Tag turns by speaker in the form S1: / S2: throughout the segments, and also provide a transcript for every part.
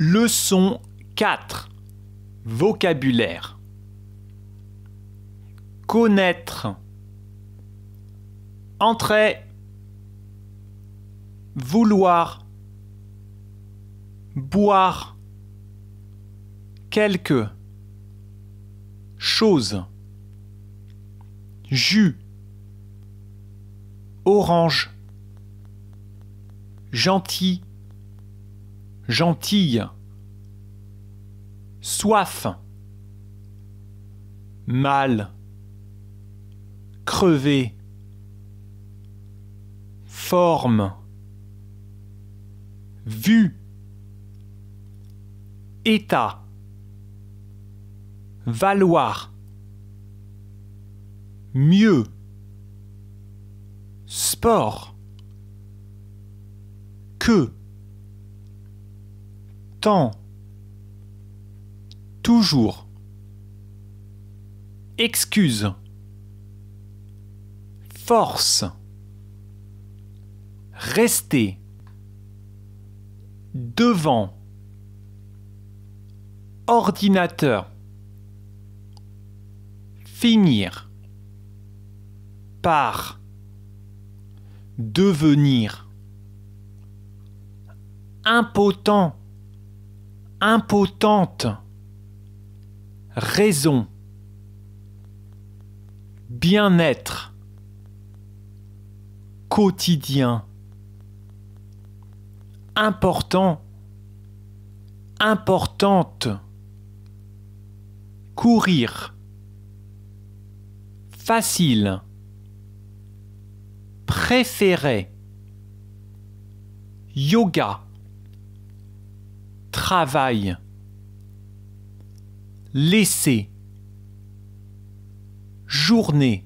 S1: Leçon 4. Vocabulaire. Connaître. Entrer. Vouloir. Boire. Quelque. Chose. Jus. Orange. Gentil gentille, soif, mal, crevé, forme, vue, état, valoir, mieux, sport, que temps, toujours, excuse, force, rester, devant, ordinateur, finir, par, devenir, impotent, impotente, raison, bien-être, quotidien, important, importante, courir, facile, préféré, yoga travail. Laisser. Journée.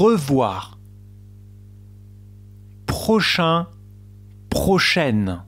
S1: Revoir. Prochain. Prochaine.